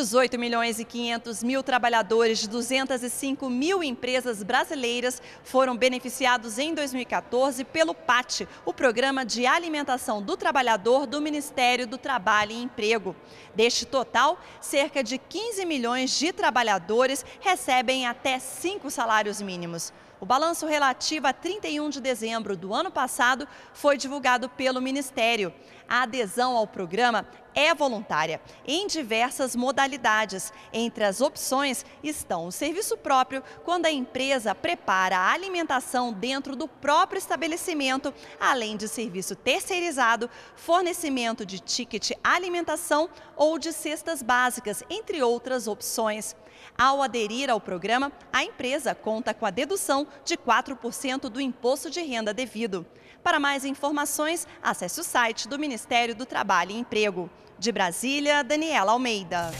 18 milhões e 500 mil trabalhadores de 205 mil empresas brasileiras foram beneficiados em 2014 pelo PAT, o Programa de Alimentação do Trabalhador do Ministério do Trabalho e Emprego. Deste total, cerca de 15 milhões de trabalhadores recebem até cinco salários mínimos. O balanço relativo a 31 de dezembro do ano passado foi divulgado pelo Ministério. A adesão ao programa é voluntária, em diversas modalidades. Entre as opções estão o serviço próprio, quando a empresa prepara a alimentação dentro do próprio estabelecimento, além de serviço terceirizado, fornecimento de ticket alimentação ou de cestas básicas, entre outras opções. Ao aderir ao programa, a empresa conta com a dedução de 4% do imposto de renda devido. Para mais informações, acesse o site do Ministério do Trabalho e Emprego. De Brasília, Daniela Almeida.